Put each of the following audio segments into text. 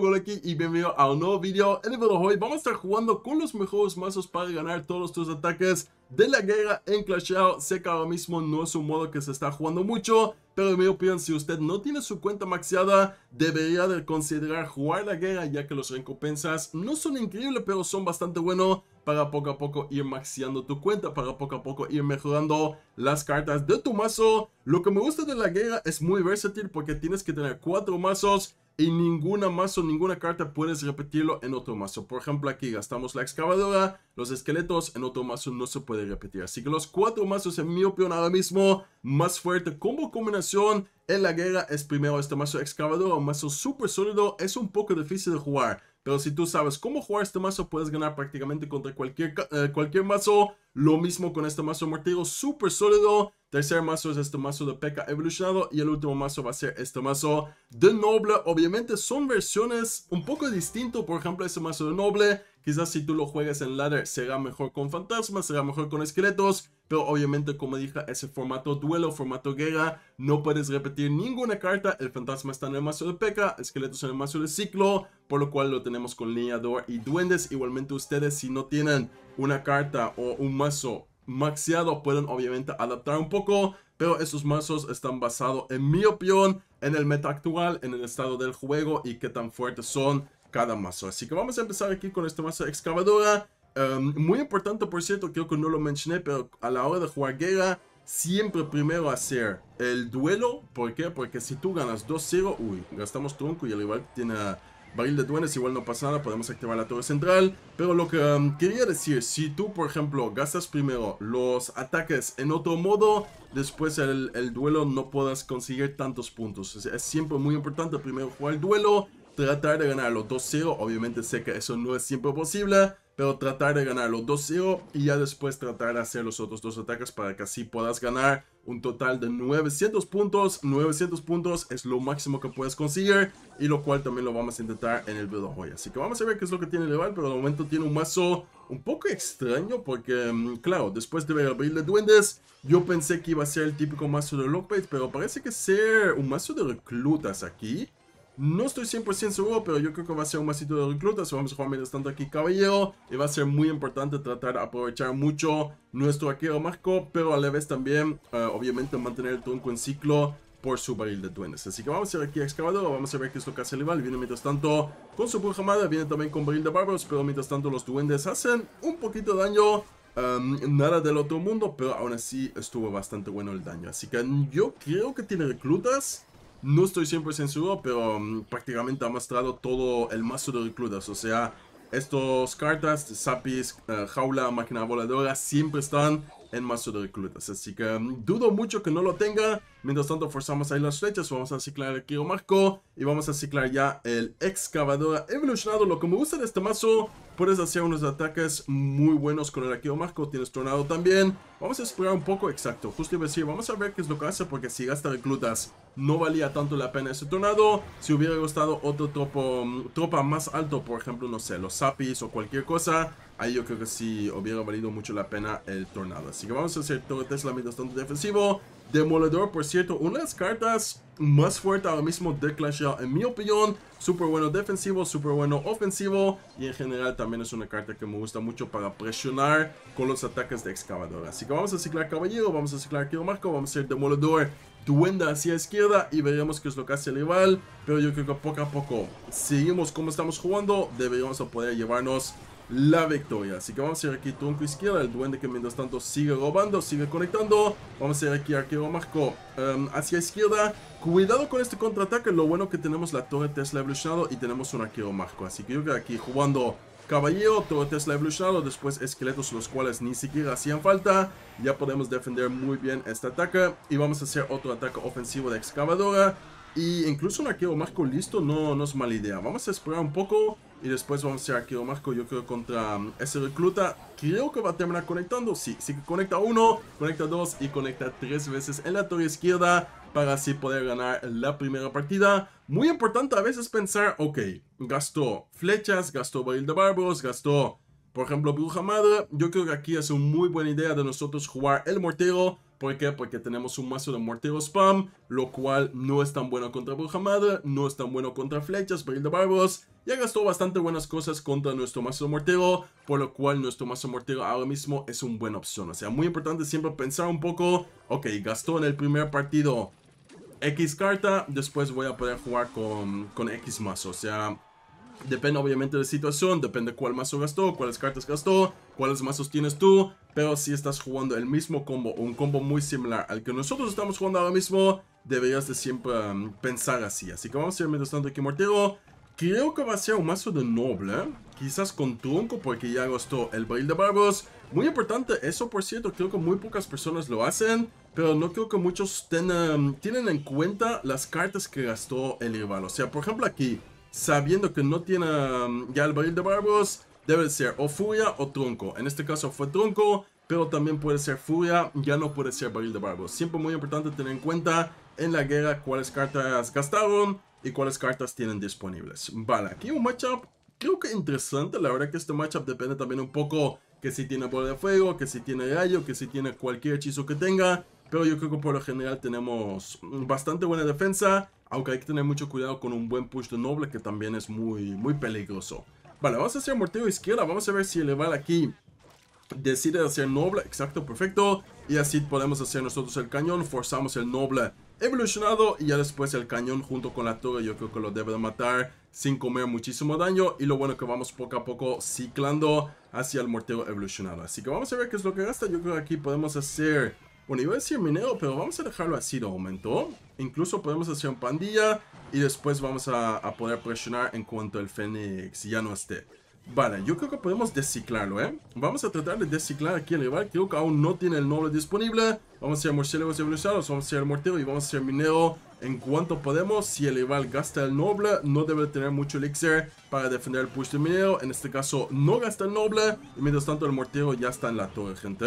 Goleki y bienvenido a un nuevo video. En el video de hoy vamos a estar jugando con los mejores mazos para ganar todos tus ataques de la guerra en Clash Royale. Sé que ahora mismo no es un modo que se está jugando mucho, pero en mi opinión, si usted no tiene su cuenta maxeada, debería de considerar jugar la guerra, ya que los recompensas no son increíbles, pero son bastante buenos para poco a poco ir maxeando tu cuenta, para poco a poco ir mejorando las cartas de tu mazo. Lo que me gusta de la guerra es muy versátil porque tienes que tener cuatro mazos y ninguna mazo, ninguna carta puedes repetirlo en otro mazo. Por ejemplo, aquí gastamos la excavadora, los esqueletos, en otro mazo no se puede repetir. Así que los cuatro mazos en mi opinión ahora mismo, más fuerte como combinación en la guerra es primero este mazo excavadora, un mazo súper sólido, es un poco difícil de jugar. Pero si tú sabes cómo jugar este mazo, puedes ganar prácticamente contra cualquier, eh, cualquier mazo lo mismo con este mazo Mortigo, súper sólido. Tercer mazo es este mazo de P.E.K.K.A. evolucionado y el último mazo va a ser este mazo de Noble. Obviamente son versiones un poco distintas, por ejemplo este mazo de Noble, quizás si tú lo juegas en ladder será mejor con fantasmas, será mejor con esqueletos, pero obviamente como dije ese formato duelo, formato guerra, no puedes repetir ninguna carta, el fantasma está en el mazo de P.E.K.K.A., esqueletos en el mazo de Ciclo, por lo cual lo tenemos con lineador y Duendes. Igualmente ustedes si no tienen una carta o un mazo maxiado pueden obviamente adaptar un poco, pero esos mazos están basados en mi opinión, en el meta actual, en el estado del juego y qué tan fuertes son cada mazo. Así que vamos a empezar aquí con este mazo excavadora. Em, muy importante, por cierto, creo que no lo mencioné, pero a la hora de jugar guerra, siempre primero hacer el duelo. ¿Por qué? Porque si tú ganas 2-0, uy, gastamos tronco y el que tiene barril de duendes igual no pasa nada, podemos activar la torre central. Pero lo que um, quería decir, si tú, por ejemplo, gastas primero los ataques en otro modo, después el, duelo no puedas conseguir tantos puntos. Es, siempre muy importante primero jugar el duelo, tratar de ganar los 2-0. Obviamente sé que eso no es siempre posible, pero tratar de ganar los dos 0 y ya después tratar de hacer los otros dos ataques para que así puedas ganar un total de 900 puntos. 900 puntos es lo máximo que puedes conseguir y lo cual también lo vamos a intentar en el video hoy. Así que vamos a ver qué es lo que tiene Leval, pero de momento tiene un mazo un poco extraño porque, mm, claro, después de ver de duendes, yo pensé que iba a ser el típico mazo de Lockbait, pero parece que ser un mazo de reclutas aquí no estoy 100% seguro, pero yo creo que va a ser un masito de reclutas. Vamos a jugar mientras tanto aquí caballero. Y va a ser muy importante tratar de aprovechar mucho nuestro arquero marco. Pero a la vez también, eh, obviamente, mantener el tronco en ciclo por su barril de duendes. Así que vamos a ir aquí a excavador. vamos a ver qué es lo que hace el rival. Viene mientras tanto con su madre. viene también con barril de bárbaros. Pero mientras tanto los duendes hacen un poquito de daño. Em, nada del otro mundo, pero aún así estuvo bastante bueno el daño. Así que yo creo que tiene reclutas. No estoy siempre seguro, pero mm, prácticamente ha mostrado todo el mazo de reclutas. O sea, estos cartas, zapis, eh, jaula, máquina voladora, siempre están en mazo de reclutas. Así que mm, dudo mucho que no lo tenga. Mientras tanto, forzamos ahí las flechas. Vamos a ciclar el Marco Y vamos a ciclar ya el excavadora evolucionado. Lo que me gusta de este mazo, puedes hacer unos ataques muy buenos con el marco Tienes tornado también. Vamos a esperar un poco, exacto. Justo iba decir, vamos a ver qué es lo que hace. Porque si gasta reclutas no valía tanto la pena ese tornado. Si hubiera gustado otro mm, tropa más alto, por ejemplo, no sé, los Zapis o cualquier cosa, ahí yo creo que sí hubiera valido mucho la pena el tornado. Así que vamos a hacer todo Tesla mientras tanto defensivo. Demoledor, por cierto, una de las cartas más fuertes ahora mismo de Clash en mi opinión. Súper bueno defensivo, súper bueno ofensivo. Y en general también es una carta que me gusta mucho para presionar con los ataques de excavadora. Así que vamos a ciclar caballero, vamos a ciclar Marco vamos a hacer demoledor Duende hacia izquierda y veremos que es lo que hace el rival. Pero yo creo que poco a poco seguimos como estamos jugando. Deberíamos poder llevarnos la victoria. Así que vamos a ir aquí tronco izquierda. El duende que mientras tanto sigue robando, sigue conectando. Vamos a ir aquí arquero marco em, hacia izquierda. Cuidado con este contraataque. Lo bueno que tenemos la torre Tesla evolucionado y tenemos un arquero marco. Así que yo creo que aquí jugando Caballero, y la evolucionado, después esqueletos los cuales ni siquiera hacían falta. Ya podemos defender muy bien este ataque. Y vamos a hacer otro ataque ofensivo de excavadora. Y incluso un arquero marco listo no, no es mala idea. Vamos a esperar un poco y después vamos a hacer arquero marco, yo creo, contra mm, ese recluta. Creo que va a terminar conectando. Sí, sí que conecta uno, conecta dos y conecta tres veces en la torre izquierda para así poder ganar la primera partida muy importante a veces pensar, ok, gastó flechas, gastó barril de barbos, gastó, por ejemplo, bruja madre. Yo creo que aquí es una muy buena idea de nosotros jugar el mortero. ¿Por qué? Porque tenemos un mazo de mortero spam, lo cual no es tan bueno contra bruja madre, no es tan bueno contra flechas, barril de barbos. Ya gastó bastante buenas cosas contra nuestro mazo de mortero, por lo cual nuestro mazo de mortero ahora mismo es una buena opción. O sea, muy importante siempre pensar un poco, ok, gastó en el primer partido X carta, después voy a poder jugar con, con X mazo, o sea, Depende obviamente de la situación, depende cuál mazo gastó, cuáles cartas gastó, cuáles mazos tienes tú. Pero si estás jugando el mismo combo, un combo muy similar al que nosotros estamos jugando ahora mismo, deberías de siempre um, pensar así. Así que vamos a ir mientras tanto aquí mortero, Creo que va a ser un mazo de noble, quizás con tronco porque ya gastó el barril de barbos. Muy importante, eso por cierto, creo que muy pocas personas lo hacen, pero no creo que muchos tengan, tienen en cuenta las cartas que gastó el rival. O sea, por ejemplo aquí, sabiendo que no tiene um, ya el barril de barbos, debe ser o furia o tronco. En este caso fue tronco, pero también puede ser furia, ya no puede ser barril de barbos. Siempre muy importante tener en cuenta en la guerra cuáles cartas gastaron y cuáles cartas tienen disponibles. Vale, aquí un matchup creo que interesante. La verdad que este matchup depende también un poco que si tiene bola de fuego, que si tiene gallo, que si tiene cualquier hechizo que tenga. Pero yo creo que por lo general tenemos bastante buena defensa, aunque hay que tener mucho cuidado con un buen push de noble que también es muy, muy peligroso. Vale, vamos a hacer morteo izquierda, vamos a ver si el elevar aquí decide hacer noble, exacto, perfecto. Y así podemos hacer nosotros el cañón, forzamos el noble evolucionado y ya después el cañón junto con la torre yo creo que lo debe matar sin comer muchísimo daño y lo bueno que vamos poco a poco ciclando hacia el mortero evolucionado. Así que vamos a ver qué es lo que gasta, yo creo que aquí podemos hacer, bueno iba a decir minero pero vamos a dejarlo así de momento, incluso podemos hacer un pandilla y después vamos a, a poder presionar en cuanto el fénix ya no esté. Vale, yo creo que podemos desciclarlo, ¿eh? Vamos a tratar de desciclar aquí el rival. Creo que aún no tiene el noble disponible. Vamos a ser murciélagos evolucionados, vamos a hacer mortero y vamos a ser minero en cuanto podemos. Si el rival gasta el noble, no debe tener mucho elixir para defender el push de minero. En este caso, no gasta el noble. Y mientras tanto, el mortero ya está en la torre, gente.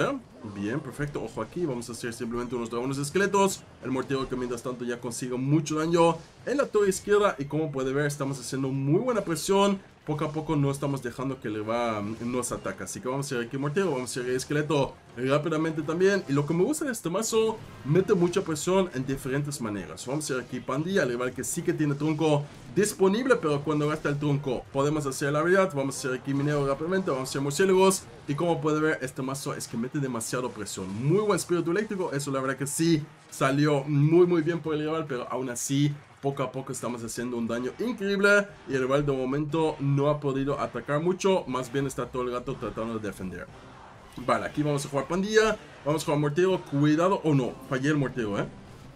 Bien, perfecto. Ojo aquí, vamos a hacer simplemente unos dragones esqueletos. El mortero que mientras tanto ya consigue mucho daño en la torre izquierda. Y como puede ver, estamos haciendo muy buena presión poco a poco no estamos dejando que le va, mm, nos ataca. Así que vamos a ir aquí mortero, vamos a ir esqueleto eh, rápidamente también. Y lo que me gusta de este mazo, mete mucha presión en diferentes maneras. Vamos a ir aquí pandilla, al igual que sí que tiene tronco disponible, pero cuando gasta el tronco podemos hacer la habilidad. Vamos a ir aquí minero rápidamente, vamos a ir murciélagos. Y como puede ver, este mazo es que mete demasiado presión. Muy buen espíritu eléctrico, eso la verdad que sí salió muy muy bien por el rival, pero aún así poco a poco estamos haciendo un daño increíble y el rival de momento no ha podido atacar mucho, más bien está todo el gato tratando de defender. Vale, aquí vamos a jugar pandilla, vamos a jugar mortero, cuidado, o oh, no, fallé el mortero, eh.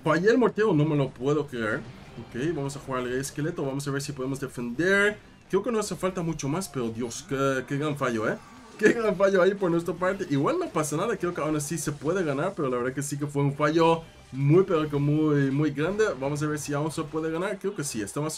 Fallé el mortero, no me lo puedo creer. Ok, vamos a jugar el esqueleto, vamos a ver si podemos defender. Creo que no hace falta mucho más, pero Dios, qué, qué gran fallo, eh. Qué gran fallo ahí por nuestra parte. Igual no pasa nada, creo que aún así se puede ganar, pero la verdad que sí que fue un fallo muy pero que muy, muy grande. Vamos a ver si aún se puede ganar. Creo que sí, este O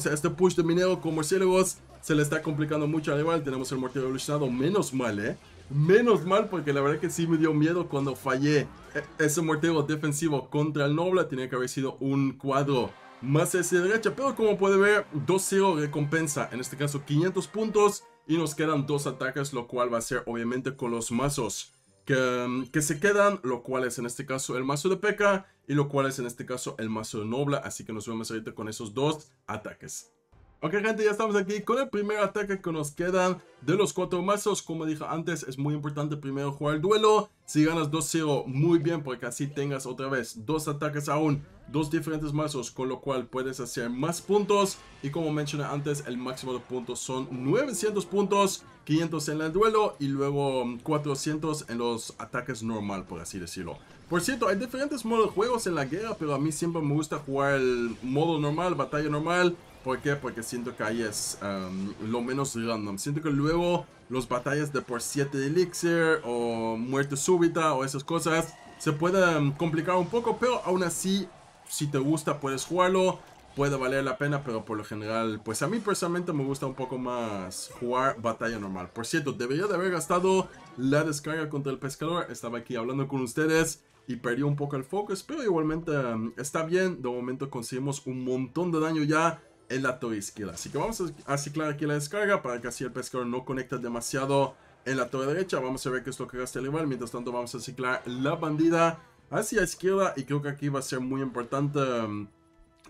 sea, este push de minero con murciélagos se le está complicando mucho al rival. Tenemos el mortero evolucionado, menos mal, ¿eh? Menos mal porque la verdad que sí me dio miedo cuando fallé eh, ese mortero defensivo contra el Nobla. Tenía que haber sido un cuadro más hacia derecha. Pero como puede ver, 2-0 recompensa. En este caso 500 puntos y nos quedan dos ataques, lo cual va a ser obviamente con los mazos Mm, que, se quedan, lo cual es en este caso el mazo de peca y lo cual es en este caso el mazo de Nobla. Así que nos vemos ahorita con esos dos ataques. Ok gente, ya estamos aquí con el primer ataque que nos quedan de los cuatro mazos. Como dije antes, es muy importante primero jugar el duelo. Si ganas 2-0, muy bien, porque así tengas otra vez dos ataques aún, dos diferentes mazos, con lo cual puedes hacer más puntos. Y como mencioné antes, el máximo de puntos son 900 puntos, 500 en el duelo y luego 400 en los ataques normal, por así decirlo. Por cierto, hay diferentes modos de juegos en la guerra, pero a mí siempre me gusta jugar el modo normal, batalla normal, ¿Por qué? Porque siento que ahí es lo menos random. Siento que luego los batallas de por 7 de elixir o muerte súbita o esas cosas se pueden complicar un poco, pero aún así, si te gusta puedes jugarlo. Puede valer la pena, pero por lo general, pues a mí personalmente me gusta un poco más jugar batalla normal. Por cierto, debería de haber gastado la descarga contra el pescador. Estaba aquí hablando con ustedes y perdió un poco el focus, pero igualmente está bien. De momento conseguimos un montón de daño ya en la torre izquierda. Así que vamos a ciclar aquí la descarga para que así el pescador no conecte demasiado en la torre derecha. Vamos a ver qué es lo que hace el rival. Mientras tanto vamos a ciclar la bandida hacia la izquierda. Y creo que aquí va a ser muy importante um,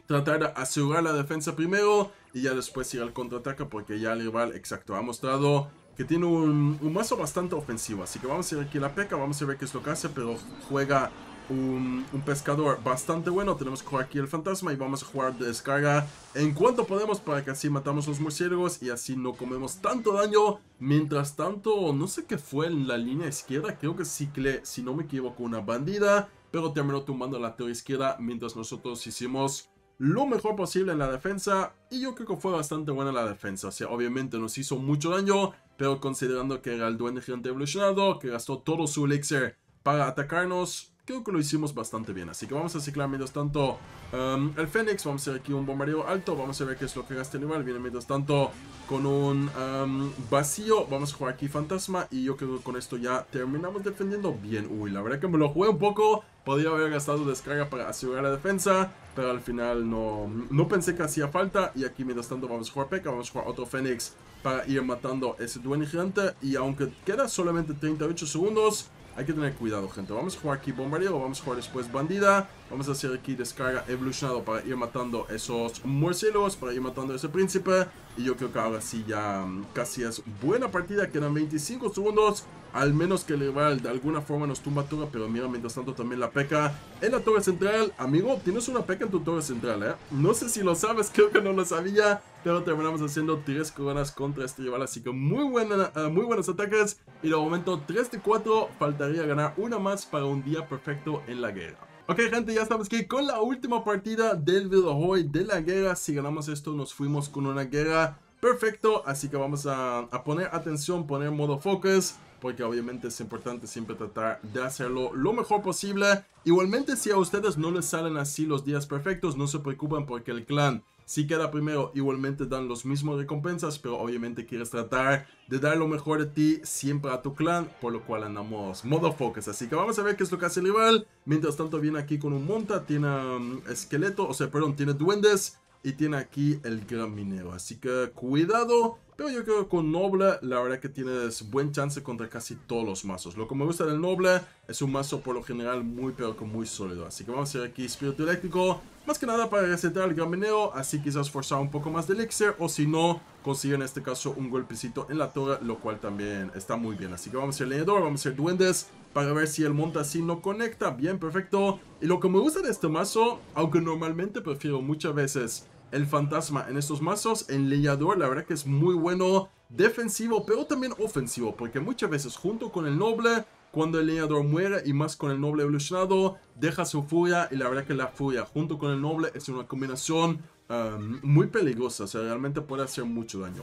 tratar de asegurar la defensa primero. Y ya después ir al contraataque porque ya el rival, exacto, ha mostrado que tiene un, un mazo bastante ofensivo. Así que vamos a ir aquí a la peca. Vamos a ver qué es lo que hace. Pero juega un, pescador bastante bueno. Tenemos que jugar aquí el fantasma y vamos a jugar de descarga en cuanto podemos para que así matamos los murciélagos y así no comemos tanto daño. Mientras tanto, no sé qué fue en la línea izquierda. Creo que Cicle, si no me equivoco, una bandida. Pero terminó tumbando la teoría izquierda mientras nosotros hicimos lo mejor posible en la defensa y yo creo que fue bastante buena la defensa. O sea, obviamente nos hizo mucho daño, pero considerando que era el duende gigante evolucionado, que gastó todo su elixir para atacarnos, creo que lo hicimos bastante bien. Así que vamos a ciclar mientras tanto um, el Fénix. Vamos a hacer aquí un bombardeo alto. Vamos a ver qué es lo que gasta el animal. Viene mientras tanto con un um, vacío. Vamos a jugar aquí Fantasma. Y yo creo que con esto ya terminamos defendiendo bien. Uy, la verdad que me lo jugué un poco. Podría haber gastado descarga para asegurar la defensa. Pero al final no, pensé que hacía falta. Y aquí mientras tanto vamos a jugar P.E.K.K.A. Vamos a jugar otro Fénix para ir matando ese duende gigante. Y aunque queda solamente 38 segundos... Hay que tener cuidado, gente. ¿Vamos a jugar aquí Bombardeo vamos a jugar después Bandida? Vamos a hacer aquí descarga evolucionado para ir matando esos murciélagos, para ir matando ese príncipe. Y yo creo que ahora sí ya mm, casi es buena partida, quedan 25 segundos. Al menos que el rival de alguna forma nos tumba todo pero mira, mientras tanto también la peca en la torre central. Amigo, tienes una peca en tu torre central, ¿eh? No sé si lo sabes, creo que no lo sabía, pero terminamos haciendo 3 coronas contra este rival, así que muy, buenas eh, muy buenos ataques. Y de momento 3 de 4, faltaría ganar una más para un día perfecto en la guerra. Ok gente, ya estamos aquí con la última partida del hoy de la guerra. Si ganamos esto nos fuimos con una guerra perfecto. Así que vamos a, a poner atención, poner modo focus porque obviamente es importante siempre tratar de hacerlo lo mejor posible. Igualmente, si a ustedes no les salen así los días perfectos, no se preocupen porque el clan si queda primero, igualmente dan los mismos recompensas, pero obviamente quieres tratar de dar lo mejor de ti siempre a tu clan, por lo cual andamos modo focus. Así que vamos a ver qué es lo que hace el rival. Mientras tanto viene aquí con un monta, tiene um, esqueleto, o sea, perdón, tiene duendes y tiene aquí el gran minero. Así que cuidado pero yo creo que con Noble la verdad que tienes buen chance contra casi todos los mazos. Lo que me gusta del Noble es un mazo por lo general muy pero que muy sólido. Así que vamos a hacer aquí Espíritu Eléctrico, más que nada para resetar el gran así quizás forzar un poco más de elixir, o si no, consigue en este caso un golpecito en la torre, lo cual también está muy bien. Así que vamos a hacer Leñador, vamos a hacer Duendes, para ver si el monta así no conecta. Bien, perfecto. Y lo que me gusta de este mazo, aunque normalmente prefiero muchas veces el fantasma en estos mazos. En leñador, la verdad que es muy bueno defensivo, pero también ofensivo, porque muchas veces junto con el noble, cuando el leñador muere y más con el noble evolucionado, deja su furia y la verdad que la furia junto con el noble es una combinación um, muy peligrosa, o sea, realmente puede hacer mucho daño.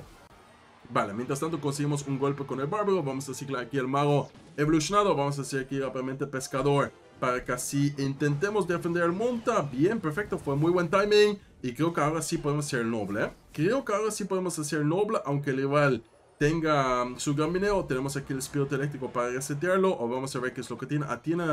Vale, mientras tanto conseguimos un golpe con el bárbaro, vamos a ciclar aquí el mago evolucionado, vamos a hacer aquí rápidamente pescador para que así intentemos defender el monta. Bien, perfecto, fue muy buen timing. Y creo que ahora sí podemos ser noble. ¿eh? Creo que ahora sí podemos hacer noble, aunque el rival tenga um, su gran Mineo. Tenemos aquí el espíritu eléctrico para resetearlo. O vamos a ver qué es lo que tiene. Ah, tiene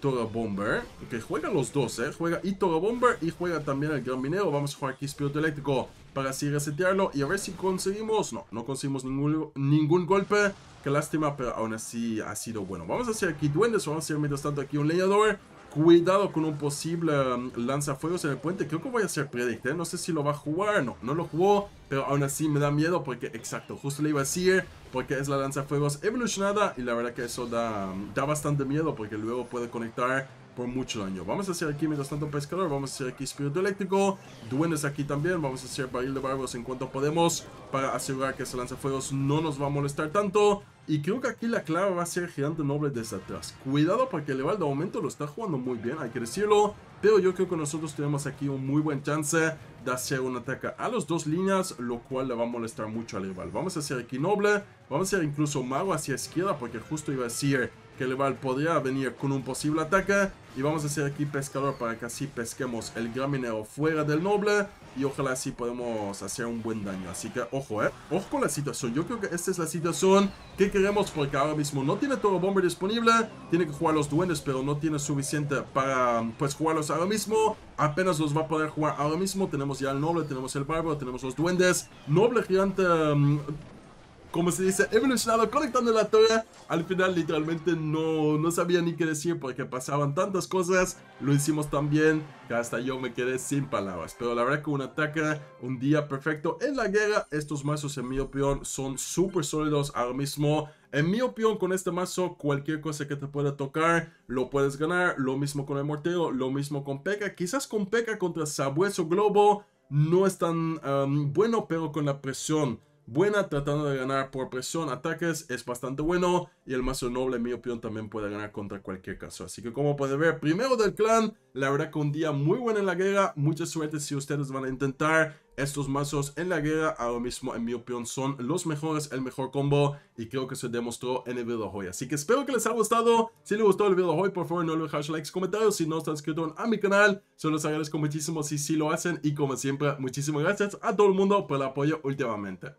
Tora Bomber. Que juega los dos, ¿eh? Juega y Tora Bomber y juega también el gran Mineo. Vamos a jugar aquí espíritu eléctrico para así resetearlo. Y a ver si conseguimos. No, no conseguimos ningún, ningún golpe. Qué lástima, pero aún así ha sido bueno. Vamos a hacer aquí duendes. Vamos a hacer mientras tanto aquí un leñador. Cuidado con un posible um, lanzafuegos en el puente. Creo que voy a hacer predict, ¿eh? No sé si lo va a jugar. No, no lo jugó. Pero aún así me da miedo porque, exacto, justo le iba a decir. Porque es la lanzafuegos evolucionada. Y la verdad que eso da, um, da bastante miedo. Porque luego puede conectar por mucho daño. Vamos a hacer aquí, mientras tanto, pescador. Vamos a hacer aquí espíritu eléctrico. Duendes aquí también. Vamos a hacer barril de barbos en cuanto podemos. Para asegurar que ese lanzafuegos no nos va a molestar tanto. Y creo que aquí la clave va a ser Gigante Noble desde atrás. Cuidado porque Leval de momento lo está jugando muy bien, hay que decirlo. Pero yo creo que nosotros tenemos aquí un muy buen chance de hacer un ataque a las dos líneas, lo cual le va a molestar mucho al rival. Vamos a hacer aquí Noble, vamos a hacer incluso Mago hacia izquierda porque justo iba a decir que le va podría venir con un posible ataque. Y vamos a hacer aquí pescador para que así pesquemos el gran minero fuera del noble. Y ojalá así podemos hacer un buen daño. Así que ojo, eh. Ojo con la situación. Yo creo que esta es la situación que queremos. Porque ahora mismo no tiene todo Bomber disponible. Tiene que jugar los duendes, pero no tiene suficiente para pues jugarlos ahora mismo. Apenas los va a poder jugar ahora mismo. Tenemos ya el noble, tenemos el bárbaro, tenemos los duendes. Noble gigante... Mm, como se dice, he evolucionado conectando la torre. Al final literalmente no, no sabía ni qué decir porque pasaban tantas cosas. Lo hicimos tan bien que hasta yo me quedé sin palabras. Pero la verdad que un ataque, un día perfecto en la guerra. Estos mazos en mi opinión son súper sólidos ahora mismo. En mi opinión, con este mazo, cualquier cosa que te pueda tocar, lo puedes ganar. Lo mismo con el mortero, lo mismo con P.E.K.K.A. Quizás con P.E.K.K.A. contra Sabueso Globo no es tan bueno, pero con la presión buena tratando de ganar por presión, ataques, es bastante bueno. Y el mazo noble, en mi opinión, también puede ganar contra cualquier caso. Así que como pueden ver, primero del clan, la verdad que un día muy bueno en la guerra. Mucha suerte si ustedes van a intentar estos mazos en la guerra. Ahora mismo, en mi opinión, son los mejores, el mejor combo. Y creo que se demostró en el video de hoy. Así que espero que les haya gustado. Si les gustó el video de hoy, por favor, no olviden dejar likes, comentarios. Si no están suscritos a mi canal, se los agradezco muchísimo si si lo hacen. Y como siempre, muchísimas gracias a todo el mundo por el apoyo últimamente.